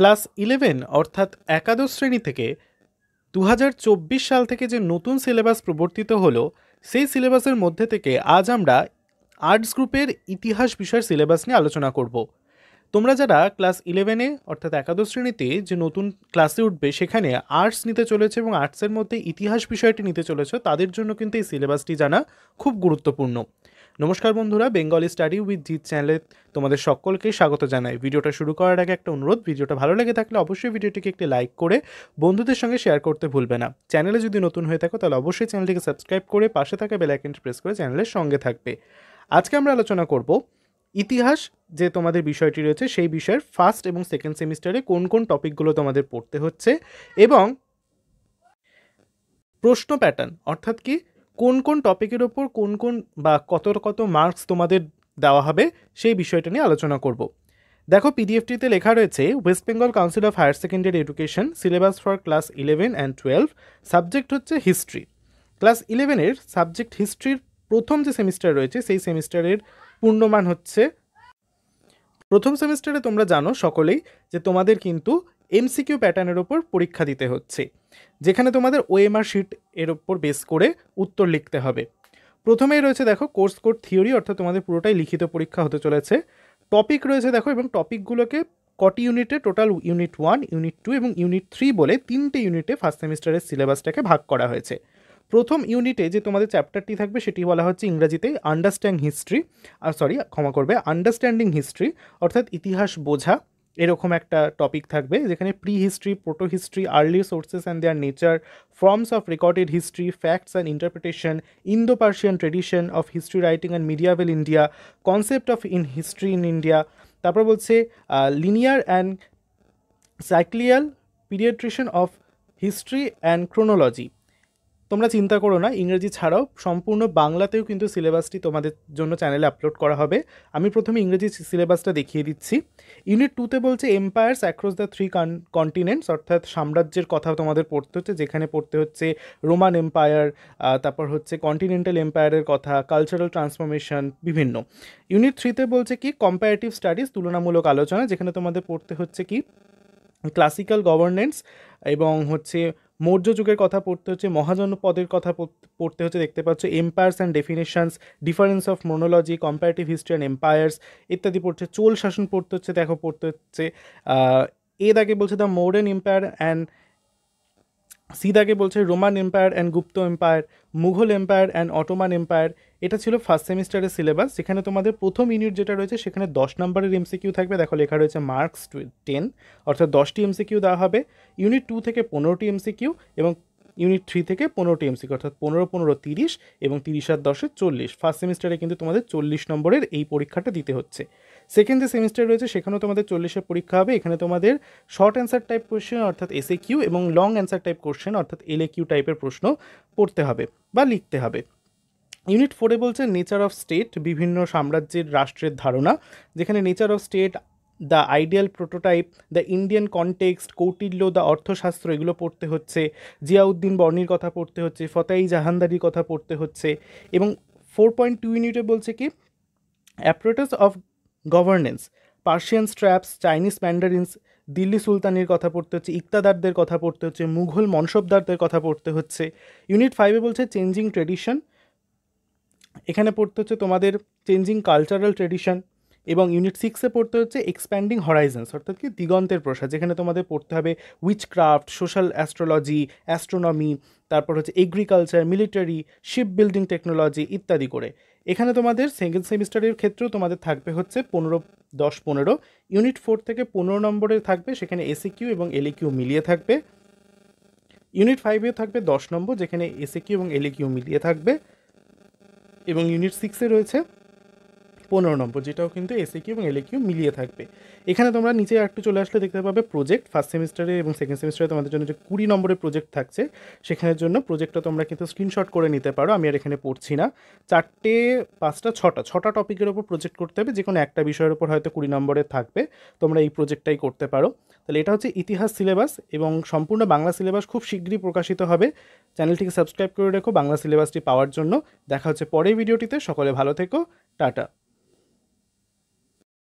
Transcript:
class eleven অর্থাৎ একাদশ শ্রেণী থেকে দু সাল থেকে যে নতুন সিলেবাস প্রবর্তিত হলো সেই সিলেবাসের মধ্যে থেকে আজ আমরা আর্টস গ্রুপের ইতিহাস বিষয়ের সিলেবাস নিয়ে আলোচনা করব তোমরা যারা ক্লাস ইলেভেনে অর্থাৎ একাদশ শ্রেণীতে যে নতুন ক্লাসে উঠবে সেখানে আর্টস নিতে চলেছে এবং আর্টসের মধ্যে ইতিহাস বিষয়টি নিতে চলেছে তাদের জন্য কিন্তু এই সিলেবাসটি জানা খুব গুরুত্বপূর্ণ নমস্কার বন্ধুরা বেঙ্গলি স্টাডি উইথ জিৎ চ্যানেলে তোমাদের সকলকে স্বাগত জানাই ভিডিওটা শুরু করার আগে একটা অনুরোধ ভিডিওটা ভালো লেগে থাকলে অবশ্যই ভিডিওটিকে একটি লাইক করে বন্ধুদের সঙ্গে শেয়ার করতে ভুলবে না চ্যানেলে যদি নতুন হয়ে থাকো তাহলে অবশ্যই চ্যানেলটিকে সাবস্ক্রাইব করে পাশে থাকা বেলাইকনটি প্রেস করে চ্যানেলের সঙ্গে থাকবে আজকে আমরা আলোচনা করব ইতিহাস যে তোমাদের বিষয়টি রয়েছে সেই বিষয়ের ফার্স্ট এবং সেকেন্ড সেমিস্টারে কোন কোন টপিকগুলো তোমাদের পড়তে হচ্ছে এবং প্রশ্ন প্যাটার্ন অর্থাৎ কি কোন কোন টপিকের ওপর কোন কোন বা কত কত মার্কস তোমাদের দেওয়া হবে সেই বিষয়টা নিয়ে আলোচনা করব দেখো পিডিএফটিতে লেখা রয়েছে West Bengal council of higher secondary education syllabus for class eleven and twelve subject হচ্ছে হিস্ট্রি ক্লাস ইলেভেনের সাবজেক্ট হিস্ট্রির প্রথম যে সেমিস্টার রয়েছে সেই সেমিস্টারের পূর্ণমান হচ্ছে প্রথম সেমিস্টারে তোমরা জানো সকলেই যে তোমাদের কিন্তু এমসিকিউ প্যাটার্নের ওপর পরীক্ষা দিতে হচ্ছে যেখানে তোমাদের ওএমআর শিট এর ওপর বেস করে উত্তর লিখতে হবে প্রথমেই রয়েছে দেখো কোর্স কোড থিওরি অর্থাৎ তোমাদের পুরোটাই লিখিত পরীক্ষা হতে চলেছে টপিক রয়েছে দেখো এবং টপিকগুলোকে কটি ইউনিটে total unit one unit two এবং ইউনিট থ্রি বলে তিনটে ইউনিটে ফার্স্ট সেমিস্টারের সিলেবাসটাকে ভাগ করা হয়েছে প্রথম ইউনিটে যে তোমাদের চ্যাপ্টারটি থাকবে সেটি বলা হচ্ছে ইংরাজিতে আন্ডারস্ট্যান্ড হিস্ট্রি আর সরি ক্ষমা করবে আন্ডারস্ট্যান্ডিং হিস্ট্রি অর্থাৎ ইতিহাস বোঝা এরকম একটা টপিক থাকবে যেখানে pre history proto history early sources and their nature forms of recorded history facts and interpretation Indo Persian tradition of history writing and medieval India concept of in history in India তারপর বলছে linear and cyclical periodisation of history and chronology তোমরা চিন্তা করো না ইংরেজি ছাড়াও সম্পূর্ণ বাংলাতেও কিন্তু সিলেবাসটি তোমাদের জন্য চ্যানেলে আপলোড করা হবে আমি প্রথমে ইংরেজি সিলেবাসটা দেখিয়ে দিচ্ছি ইউনিট টুতে বলছে empires across the three continents অর্থাৎ সাম্রাজ্যের কথা তোমাদের পড়তে হচ্ছে যেখানে পড়তে হচ্ছে রোমান এম্পায়ার তারপর হচ্ছে কন্টিনেন্টাল এম্পায়ারের কথা কালচারাল ট্রান্সফরমেশন বিভিন্ন ইউনিট থ্রিতে বলছে কি কম্পারেটিভ স্টাডিজ তুলনামূলক আলোচনা যেখানে তোমাদের পড়তে হচ্ছে কি ক্লাসিক্যাল গভর্নেন্স এবং হচ্ছে মৌর্য যুগের কথা পড়তে হচ্ছে মহাজন পদের কথা পড়তে হচ্ছে দেখতে পাচ্ছ empires and definitions difference of মোনোলজি কম্পারেটিভ হিস্ট্রি অ্যান্ড এম্পায়ার্স ইত্যাদি পড়ছে চোল শাসন পড়তে হচ্ছে দেখো পড়তে হচ্ছে এ দাগে বলছে দ্য মৌরেন এম্পায়ার অ্যান্ড সিদাকে বলছে Roman empire and Gupta empire Mughal empire and Ottoman empire এটা ছিল ফার্স্ট সেমিস্টারের সিলেবাস যেখানে তোমাদের প্রথম ইউনিট যেটা রয়েছে সেখানে দশ নম্বরের এমসিকিউ থাকবে দেখো লেখা রয়েছে মার্কস টেন অর্থাৎ দশটি এমসিকিউ দেওয়া হবে ইউনিট টু থেকে পনেরোটি এমসিকিউ এবং ইউনিট থ্রি থেকে পনেরোটি এমসি অর্থাৎ পনেরো পনেরো তিরিশ এবং তিরিশ আর দশে চল্লিশ ফার্স্ট সেমিস্টারে কিন্তু তোমাদের চল্লিশ নম্বরের এই পরীক্ষাটা দিতে হচ্ছে সেকেন্ড যে সেমিস্টার রয়েছে সেখানেও তোমাদের চল্লিশের পরীক্ষা হবে এখানে তোমাদের শর্ট অ্যান্সার টাইপ কোশ্চেন অর্থাৎ এসএ কিউ এবং লং অ্যান্সার টাইপ কোশ্চেন অর্থাৎ এলএ কিউ টাইপের প্রশ্ন পড়তে হবে বা লিখতে হবে ইউনিট ফোরে বলছে নেচার অফ স্টেট বিভিন্ন সাম্রাজ্যের রাষ্ট্রের ধারণা যেখানে nature of state the ideal prototype the Indian context Kautilya the Arthashastra এগুলো পড়তে হচ্ছে জিয়াউদ্দিন বর্ণির কথা পড়তে হচ্ছে ফতাই জাহানদারির কথা পড়তে হচ্ছে এবং ফোর পয়েন্ট টু ইউনিটে বলছে কি apparatus of governance Persian satraps Chinese mandarins Delhi সুলতানের কথা পড়তে হচ্ছে ইক্তাদারদের কথা পড়তে হচ্ছে মুঘল মনসবদারদের কথা পড়তে হচ্ছে ইউনিট ফাইভে বলছে চেঞ্জিং ট্রেডিশন এখানে পড়তে হচ্ছে তোমাদের চেঞ্জিং কালচারাল ট্রেডিশন এবং ইউনিট সিক্সে পড়তে হচ্ছে এক্সপ্যান্ডিং হরাইজেন্স অর্থাৎ কি দিগন্তের প্রসার যেখানে তোমাদের পড়তে হবে উইচক্রাফট সোশ্যাল অ্যাস্ট্রোলজি অ্যাস্ট্রোনমি তারপর হচ্ছে agriculture military ship building technology ইত্যাদি করে এখানে তোমাদের সেকেন্ড সেমিস্টারের ক্ষেত্রেও তোমাদের থাকবে হচ্ছে পনেরো দশ পনেরো ইউনিট ফোর থেকে পনেরো নম্বরে থাকবে সেখানে এসি কিউ এবং এলি কিউ মিলিয়ে থাকবে ইউনিট ফাইভে থাকবে দশ নম্বর যেখানে এসি কিউ এবং এলি কিউ মিলিয়ে থাকবে এবং ইউনিট সিক্সে রয়েছে পনেরো নম্বর যেটাও কিন্তু এসএ কিউ এবং এলএ কিউ মিলিয়ে থাকবে এখানে তোমরা নিচে একটু চলে আসলে দেখতে পাবে প্রজেক্ট ফার্স্ট সেমিস্টারে এবং সেকেন্ড সেমিস্টারে তোমাদের জন্য যে কুড়ি নম্বরের প্রজেক্ট থাকছে সেখানের জন্য প্রজেক্টটা তোমরা কিন্তু স্ক্রিনশট করে নিতে পারো আমি আর এখানে পড়ছি না চারটে পাঁচটা ছটা ছটা টপিকের ওপর প্রজেক্ট করতে হবে যে কোনো একটা বিষয়ের ওপর হয়তো কুড়ি নম্বরে থাকবে তোমরা এই প্রজেক্টটাই করতে পারো তাহলে এটা হচ্ছে ইতিহাস সিলেবাস এবং সম্পূর্ণ বাংলা সিলেবাস খুব শীঘ্রই প্রকাশিত হবে চ্যানেলটিকে সাবস্ক্রাইব করে রেখো বাংলা সিলেবাসটি পাওয়ার জন্য দেখা হচ্ছে পরের ভিডিওটিতে সকলে ভালো থেকো টাটা